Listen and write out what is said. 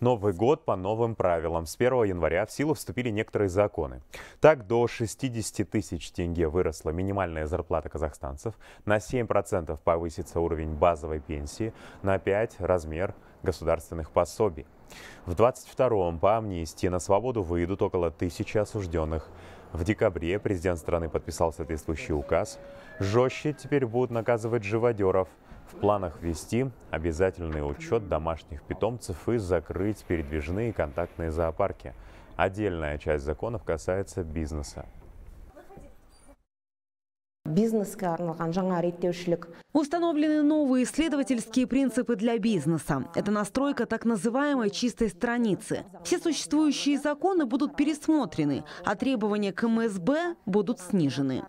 Новый год по новым правилам. С 1 января в силу вступили некоторые законы. Так, до 60 тысяч тенге выросла минимальная зарплата казахстанцев, на 7% повысится уровень базовой пенсии, на 5% размер государственных пособий. В 22-м по амнистии на свободу выйдут около тысячи осужденных. В декабре президент страны подписал соответствующий указ. Жестче теперь будут наказывать живодеров. В планах ввести обязательный учет домашних питомцев и закрыть передвижные контактные зоопарки. Отдельная часть законов касается бизнеса. установлены новые исследовательские принципы для бизнеса это настройка так называемой чистой страницы все существующие законы будут пересмотрены а требования к мсб будут снижены